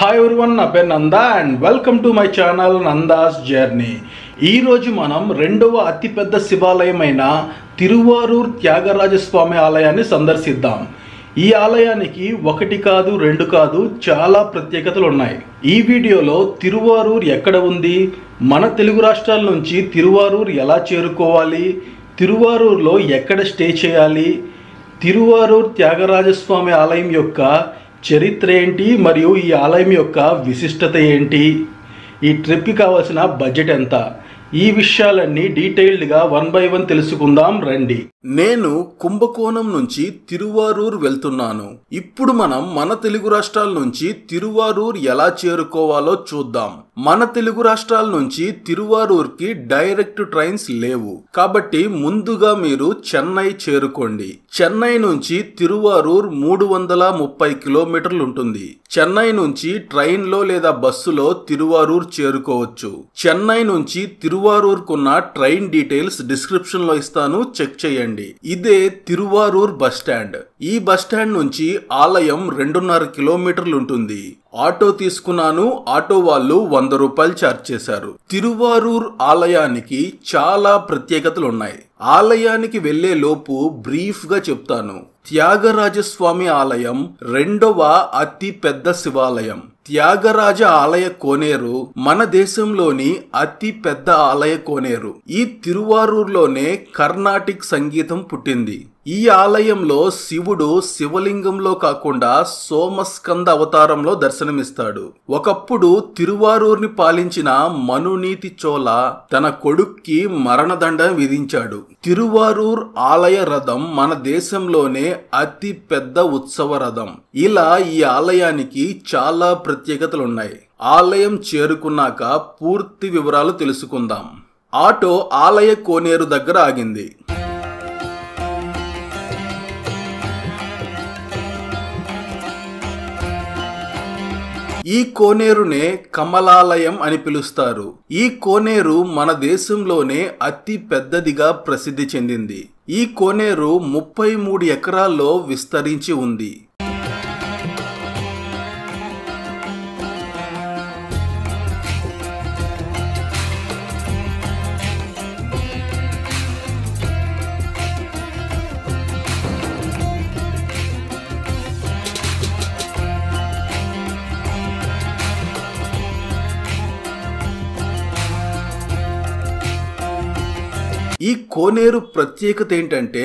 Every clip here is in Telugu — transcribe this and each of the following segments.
హాయ్ ఎవరివన్ నా పేరు Nanda and welcome to my channel Nanda's journey ఈరోజు మనం రెండవ అతిపెద్ద శివాలయమైన తిరువారూర్ త్యాగరాజస్వామి ఆలయాన్ని సందర్శిద్దాం ఈ ఆలయానికి ఒకటి కాదు రెండు కాదు చాలా ప్రత్యేకతలు ఉన్నాయి ఈ వీడియోలో తిరువారూర్ ఎక్కడ ఉంది మన తెలుగు రాష్ట్రాల నుంచి తిరువారూర్ ఎలా చేరుకోవాలి తిరువారూర్లో ఎక్కడ స్టే చేయాలి తిరువారూర్ త్యాగరాజస్వామి ఆలయం యొక్క చరిత్ర ఏంటి మరియు ఈ ఆలయం యొక్క విశిష్టత ఏంటి ఈ ట్రిప్కి కావాల్సిన బడ్జెట్ ఎంత ఈ విషయాలన్నీ డీటెయిల్డ్గా వన్ బై వన్ తెలుసుకుందాం రండి నేను కుంభకోణం నుంచి తిరువారూర్ వెళ్తున్నాను ఇప్పుడు మనం మన తెలుగు రాష్ట్రాల నుంచి తిరువారూర్ ఎలా చేరుకోవాలో చూద్దాం మన తెలుగు రాష్ట్రాల నుంచి తిరువారూర్కి డైరెక్ట్ ట్రైన్స్ లేవు కాబట్టి ముందుగా మీరు చెన్నై చేరుకోండి చెన్నై నుంచి తిరువారూర్ మూడు వందల ముప్పై కిలోమీటర్లు ఉంటుంది చెన్నై నుంచి ట్రైన్లో లేదా బస్సులో తిరువారూర్ చేరుకోవచ్చు చెన్నై నుంచి తిరువారూర్కున్న ట్రైన్ డీటెయిల్స్ డిస్క్రిప్షన్లో ఇస్తాను చెక్ చేయండి ఇదే తిరువారూర్ బస్ స్టాండ్ ఈ బస్ స్టాండ్ నుంచి ఆలయం రెండున్నర కిలోమీటర్లు ఉంటుంది ఆటో తీసుకున్నాను ఆటో వాళ్ళు వంద రూపాయలు ఛార్జ్ చేశారు తిరువారూర్ ఆలయానికి చాలా ప్రత్యేకతలు ఉన్నాయి ఆలయానికి వెళ్లే లోపు బ్రీఫ్గా చెప్తాను త్యాగరాజస్వామి ఆలయం రెండవ అతి పెద్ద శివాలయం త్యాగరాజ ఆలయ కోనేరు మన దేశంలోని అతి పెద్ద ఆలయ కోనేరు ఈ తిరువారూర్లోనే కర్ణాటిక్ సంగీతం పుట్టింది ఈ ఆలయంలో శివుడు శివలింగంలో కాకుండా సోమస్కంద అవతారంలో దర్శనమిస్తాడు ఒకప్పుడు తిరువారూర్ని పాలించిన మనునీతి చోళ తన కొడుక్కి మరణదండం విధించాడు తిరువారూర్ ఆలయ రథం మన దేశంలోనే అతి పెద్ద ఉత్సవ రథం ఇలా ఈ ఆలయానికి చాలా ప్రత్యేకతలున్నాయి ఆలయం చేరుకున్నాక పూర్తి వివరాలు తెలుసుకుందాం ఆటో ఆలయ కోనేరు దగ్గర ఆగింది ఈ కోనేరునే కమలాలయం అని పిలుస్తారు ఈ కోనేరు మన దేశంలోనే అతి పెద్దదిగా ప్రసిద్ధి చెందింది ఈ కోనేరు ముప్పై మూడు ఎకరాల్లో విస్తరించి ఉంది కోనేరు ప్రత్యేకత ఏంటంటే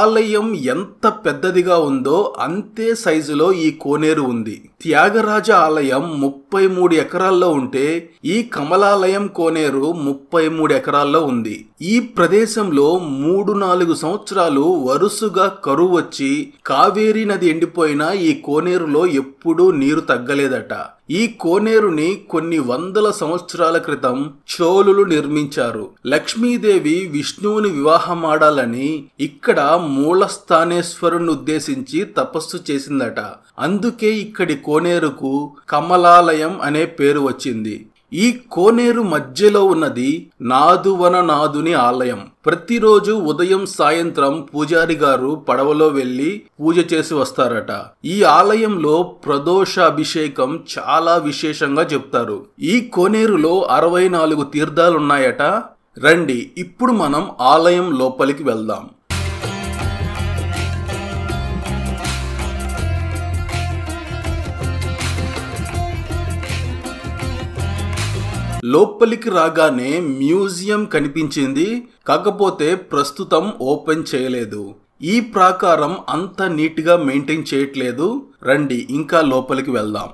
ఆలయం ఎంత పెద్దదిగా ఉందో అంతే సైజులో ఈ కోనేరు ఉంది త్యాగరాజ ఆలయం ముప్పై మూడు ఎకరాల్లో ఉంటే ఈ కమలాలయం కోనేరు ముప్పై మూడు ఎకరాల్లో ఉంది ఈ ప్రదేశంలో మూడు నాలుగు సంవత్సరాలు వరుసగా కరువు వచ్చి కావేరీ నది ఎండిపోయినా ఈ కోనేరులో ఎప్పుడూ నీరు తగ్గలేదట ఈ కోనేరుని కొన్ని వందల సంవత్సరాల క్రితం చోళులు నిర్మించారు లక్ష్మీదేవి విష్ణువుని వివాహమాడాలని ఇక్కడ మూలస్థానేశ్వరుని ఉద్దేశించి తపస్సు చేసిందట అందుకే ఇక్కడి కోనేరుకు కమలాలయం అనే పేరు వచ్చింది ఈ కోనేరు మధ్యలో ఉన్నది నాదువన నాదుని ఆలయం ప్రతిరోజు ఉదయం సాయంత్రం పూజారి గారు పడవలో వెళ్ళి పూజ చేసి వస్తారట ఈ ఆలయంలో ప్రదోషాభిషేకం చాలా విశేషంగా చెప్తారు ఈ కోనేరులో అరవై నాలుగు తీర్థాలున్నాయట రండి ఇప్పుడు మనం ఆలయం లోపలికి వెళ్దాం లోపలికి రాగానే మ్యూజియం కనిపించింది కాకపోతే ప్రస్తుతం ఓపెన్ చేయలేదు ఈ ప్రాకారం అంత నీట్గా మెయింటైన్ చేయట్లేదు రండి ఇంకా లోపలికి వెళ్దాం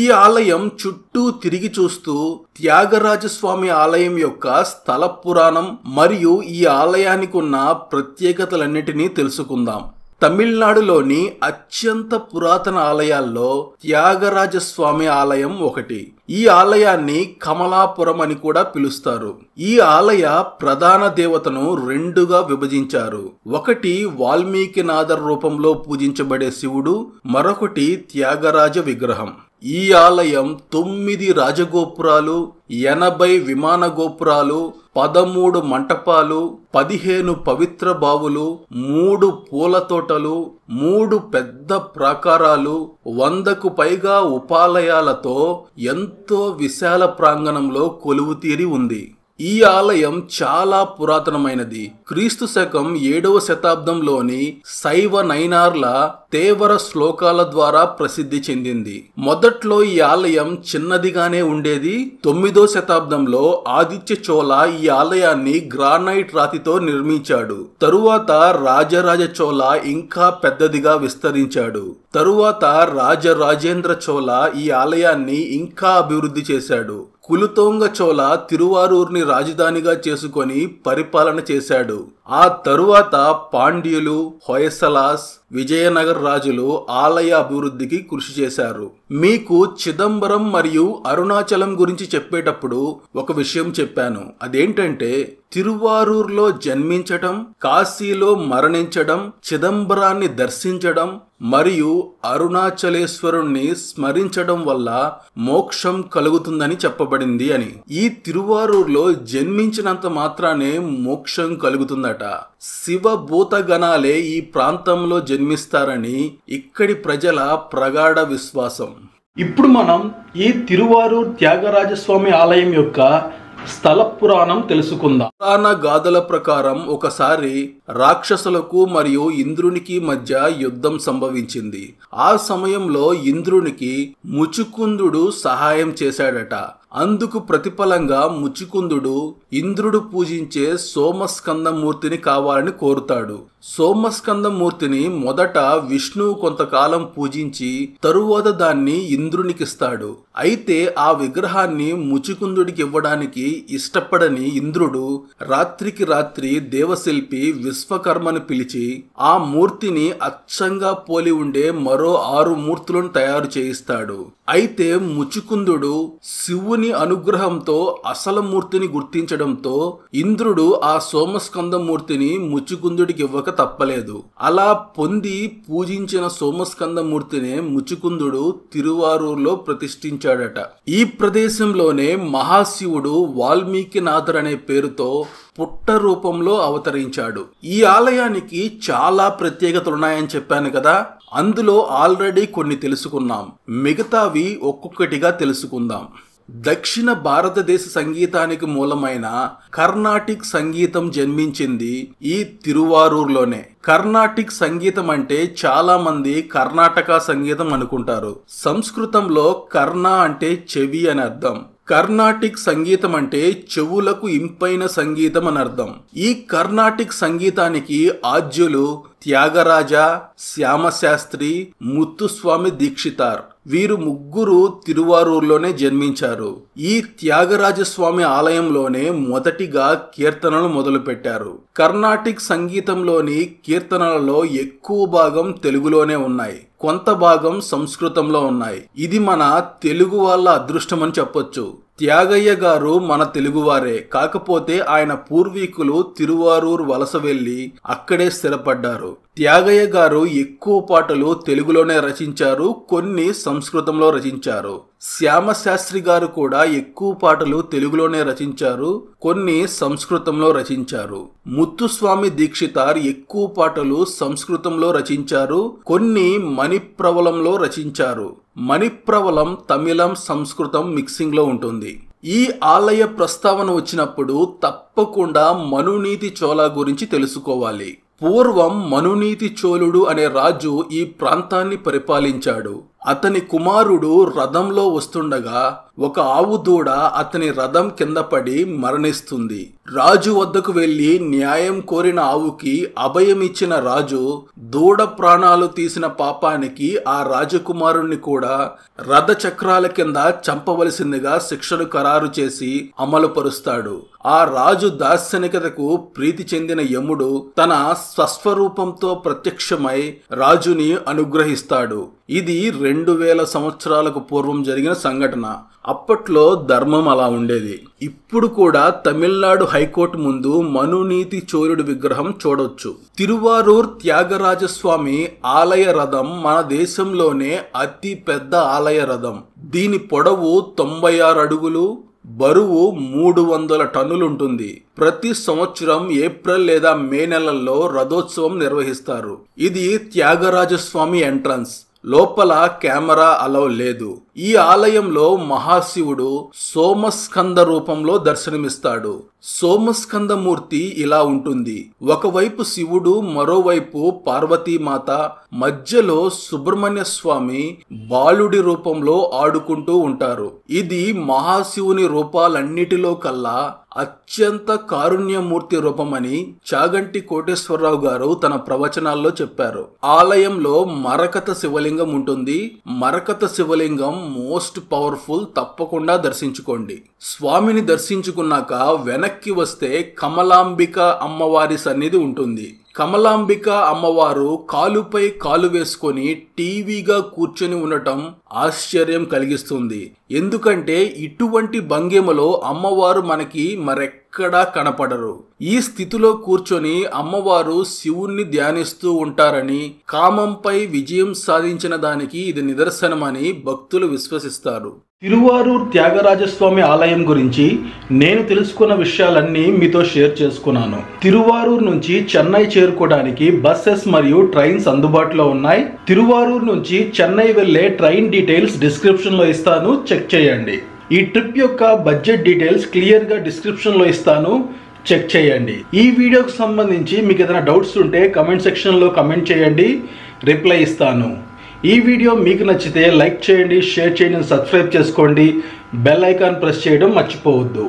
ఈ ఆలయం చుట్టూ తిరిగి చూస్తూ త్యాగరాజస్వామి ఆలయం యొక్క స్థల పురాణం మరియు ఈ ఆలయానికి ఉన్న ప్రత్యేకతలన్నిటినీ తెలుసుకుందాం తమిళనాడులోని అత్యంత పురాతన ఆలయాల్లో త్యాగరాజస్వామి ఆలయం ఒకటి ఈ ఆలయాన్ని కమలాపురం అని కూడా పిలుస్తారు ఈ ఆలయ ప్రధాన దేవతను రెండుగా విభజించారు ఒకటి వాల్మీకినాథర్ రూపంలో పూజించబడే శివుడు మరొకటి త్యాగరాజ విగ్రహం ఈ ఆలయం తొమ్మిది రాజగోపురాలు ఎనభై విమాన గోపురాలు పదమూడు మంటపాలు పదిహేను పవిత్ర బావులు మూడు పూల తోటలు మూడు పెద్ద ప్రాకారాలు వందకు పైగా ఉపాలయాలతో ఎంతో విశాల ప్రాంగణంలో కొలువుతీరి ఉంది ఈ ఆలయం చాలా పురాతనమైనది క్రీస్తు శకం ఏడవ శతాబ్దంలోని శైవ నైనార్ల తేవర శ్లోకాల ద్వారా ప్రసిద్ధి చెందింది మొదట్లో ఈ ఆలయం చిన్నదిగానే ఉండేది తొమ్మిదో శతాబ్దంలో ఆదిత్య చోళ ఈ ఆలయాన్ని గ్రానైట్ రాతితో నిర్మించాడు తరువాత రాజరాజ చోళ ఇంకా పెద్దదిగా విస్తరించాడు తరువాత రాజరాజేంద్ర చోళ ఈ ఆలయాన్ని ఇంకా అభివృద్ధి చేశాడు కులుతోంగ తిరువారూర్ని రాజధానిగా చేసుకొని పరిపాలన చేశాడు ఆ తరువాత పాండ్యులు హొయసలాస్ విజయనగర రాజులు ఆలయ అభివృద్ధికి కృషి చేశారు మీకు చిదంబరం మరియు అరుణాచలం గురించి చెప్పేటప్పుడు ఒక విషయం చెప్పాను అదేంటంటే తిరువారూర్లో జన్మించటం కాశీలో మరణించడం చిదంబరాన్ని దర్శించడం మరియు అరుణాచలేశ్వరుణ్ణి స్మరించడం వల్ల మోక్షం కలుగుతుందని చెప్పబడింది అని ఈ తిరువారూర్లో జన్మించినంత మాత్రానే మోక్షం కలుగుతుందట శివభూతగణాలే ఈ ప్రాంతంలో జన్మిస్తారని ఇక్కడి ప్రజల ప్రగాఢ విశ్వాసం ఇప్పుడు మనం ఈ తిరువారూర్ త్యాగరాజస్వామి ఆలయం యొక్క స్థల పురాణం తెలుసుకుందాం పురాణ గాథల ప్రకారం ఒకసారి రాక్షసులకు మరియు ఇంద్రునికి మధ్య యుద్ధం సంభవించింది ఆ సమయంలో ఇంద్రునికి ముచుకుందుడు సహాయం చేశాడట అందుకు ప్రతిఫలంగా ముచుకుందుడు ఇంద్రుడు పూజించే సోమస్కందమూర్తిని కావాలని కోరుతాడు సోమస్కందమూర్తిని మొదట విష్ణువు కొంతకాలం పూజించి తరువాత దాన్ని ఇంద్రునికిస్తాడు అయితే ఆ విగ్రహాన్ని ముచికుందుడికి ఇవ్వడానికి ఇష్టపడని ఇంద్రుడు రాత్రికి రాత్రి దేవశిల్పి విశ్వకర్మను పిలిచి ఆ మూర్తిని అచ్చంగా పోలి ఉండే మరో ఆరు మూర్తులను తయారు చేయిస్తాడు అయితే ముచికుందుడు శివుని అనుగ్రహంతో అసలు మూర్తిని గుర్తించడంతో ఇంద్రుడు ఆ సోమస్కంద మూర్తిని ముచికుందుడికి ఇవ్వక తప్పలేదు అలా పొంది పూజించిన సోమస్కంద మూర్తినే ముచికుందుడు తిరువారూరులో ప్రతిష్ఠించాడు వచ్చాడట ఈ ప్రదేశంలోనే మహాశివుడు వాల్మీకి నాథర్ అనే పేరుతో పుట్ట రూపంలో అవతరించాడు ఈ ఆలయానికి చాలా ప్రత్యేకతలున్నాయని చెప్పాను కదా అందులో ఆల్రెడీ కొన్ని తెలుసుకున్నాం మిగతావి ఒక్కొక్కటిగా తెలుసుకుందాం దక్షిణ భారతదేశ సంగీతానికి మూలమైన కర్ణాటిక్ సంగీతం జన్మించింది ఈ తిరువారూర్లోనే కర్ణాటిక్ సంగీతం అంటే చాలా మంది కర్ణాటక సంగీతం అనుకుంటారు సంస్కృతంలో కర్ణ అంటే చెవి అని అర్థం కర్ణాటిక్ సంగీతం అంటే చెవులకు ఇంపైన సంగీతం అని అర్థం ఈ కర్ణాటిక్ సంగీతానికి ఆద్యులు త్యాగరాజ శ్యామశాస్త్రి ముత్తుస్వామి దీక్షితార్ వీరు ముగ్గురు తిరువారూర్లోనే జన్మించారు ఈ త్యాగరాజస్వామి ఆలయంలోనే మొదటిగా కీర్తనలు మొదలుపెట్టారు కర్ణాటిక్ సంగీతంలోని కీర్తనలలో ఎక్కువ భాగం తెలుగులోనే ఉన్నాయి కొంత భాగం సంస్కృతంలో ఉన్నాయి ఇది మన తెలుగు వాళ్ళ అదృష్టం అని చెప్పొచ్చు త్యాగయ్య గారు మన తెలుగువారే కాకపోతే ఆయన పూర్వీకులు తిరువారూర్ వలస వెళ్లి అక్కడే స్థిరపడ్డారు త్యాగయ్య గారు ఎక్కువ పాటలు తెలుగులోనే రచించారు కొన్ని సంస్కృతంలో రచించారు శ్యామశాస్త్రి గారు కూడా ఎక్కువ పాటలు తెలుగులోనే రచించారు కొన్ని సంస్కృతంలో రచించారు ముత్తుస్వామి దీక్షితార్ ఎక్కువ పాటలు సంస్కృతంలో రచించారు కొన్ని మణిప్రవలంలో రచించారు మణిప్రవలం తమిళం సంస్కృతం మిక్సింగ్లో ఉంటుంది ఈ ఆలయ ప్రస్తావన వచ్చినప్పుడు తప్పకుండా మనునీతి చోళ గురించి తెలుసుకోవాలి పూర్వం మనునీతి చోళుడు అనే రాజు ఈ ప్రాంతాన్ని పరిపాలించాడు అతని కుమారుడు రథంలో వస్తుండగా ఒక ఆవు దూడ అతని రథం కింద పడి మరణిస్తుంది రాజు వద్దకు వెళ్లి న్యాయం కోరిన ఆవుకి అభయమిచ్చిన రాజు దూడ ప్రాణాలు తీసిన పాపానికి ఆ రాజకుమారుణ్ణి కూడా రథ చక్రాల కింద చంపవలసిందిగా శిక్షను ఖరారు చేసి అమలుపరుస్తాడు ఆ రాజు దార్శనికతకు ప్రీతి చెందిన యముడు తన స్వస్వరూపంతో ప్రత్యక్షమై రాజుని అనుగ్రహిస్తాడు ఇది రెండు వేల సంవత్సరాలకు పూర్వం జరిగిన సంఘటన అప్పట్లో ధర్మం అలా ఉండేది ఇప్పుడు కూడా తమిళనాడు హైకోర్టు ముందు మనునీతి చోరుడి విగ్రహం చూడొచ్చు తిరువారూర్ త్యాగరాజస్వామి ఆలయ రథం మన దేశంలోనే అతి పెద్ద ఆలయ రథం దీని పొడవు తొంభై ఆరు అడుగులు బరువు మూడు వందల టన్నులుంటుంది ప్రతి సంవత్సరం ఏప్రిల్ లేదా మే నెలల్లో రథోత్సవం నిర్వహిస్తారు ఇది త్యాగరాజస్వామి ఎంట్రన్స్ లోపల కెమెరా అలౌ లేదు ఈ ఆలయంలో మహాశివుడు సోమస్కంద రూపంలో దర్శనమిస్తాడు సోమస్కందమూర్తి ఇలా ఉంటుంది ఒకవైపు శివుడు మరోవైపు పార్వతీమాత మధ్యలో సుబ్రహ్మణ్య స్వామి బాలుడి రూపంలో ఆడుకుంటూ ఉంటారు ఇది మహాశివుని రూపాలన్నిటిలో కల్లా అత్యంత కారుణ్యమూర్తి రూపమని చాగంటి కోటేశ్వరరావు గారు తన ప్రవచనాల్లో చెప్పారు ఆలయంలో మరకత శివలింగం ఉంటుంది మరకత శివలింగం మోస్ట్ పవర్ఫుల్ తప్పకుండా దర్శించుకోండి స్వామిని దర్శించుకున్నాక వెనక వెనక్కి వస్తే కమలాంబిక అమ్మవారి సన్నిధి ఉంటుంది కమలాంబిక అమ్మవారు కాలుపై కాలు వేసుకొని టీవీగా కూర్చొని ఉండటం ఆశ్చర్యం కలిగిస్తుంది ఎందుకంటే ఇటువంటి భంగిమలో అమ్మవారు మనకి మరెక్కడా కనపడరు ఈ స్థితిలో కూర్చొని అమ్మవారు శివుణ్ణి ధ్యానిస్తూ ఉంటారని కామంపై విజయం సాధించిన దానికి ఇది నిదర్శనమని భక్తులు విశ్వసిస్తారు తిరువారూర్ త్యాగరాజస్వామి ఆలయం గురించి నేను తెలుసుకున్న విషయాలన్నీ మీతో షేర్ చేసుకున్నాను తిరువారూర్ నుంచి చెన్నై చేరుకోవడానికి బస్సెస్ మరియు ట్రైన్స్ అందుబాటులో ఉన్నాయి తిరువారూర్ నుంచి చెన్నై వెళ్లే ట్రైన్ డీటెయిల్స్ డిస్క్రిప్షన్లో ఇస్తాను చెక్ చేయండి ఈ ట్రిప్ యొక్క బడ్జెట్ డీటెయిల్స్ క్లియర్గా డిస్క్రిప్షన్లో ఇస్తాను చెక్ చేయండి ఈ వీడియోకి సంబంధించి మీకు ఏదైనా డౌట్స్ ఉంటే కమెంట్ సెక్షన్లో కమెంట్ చేయండి రిప్లై ఇస్తాను ఈ వీడియో మీకు నచ్చితే లైక్ చేయండి షేర్ చేయండి సబ్స్క్రైబ్ చేసుకోండి బెల్ ఐకాన్ ప్రెస్ చేయడం మర్చిపోవద్దు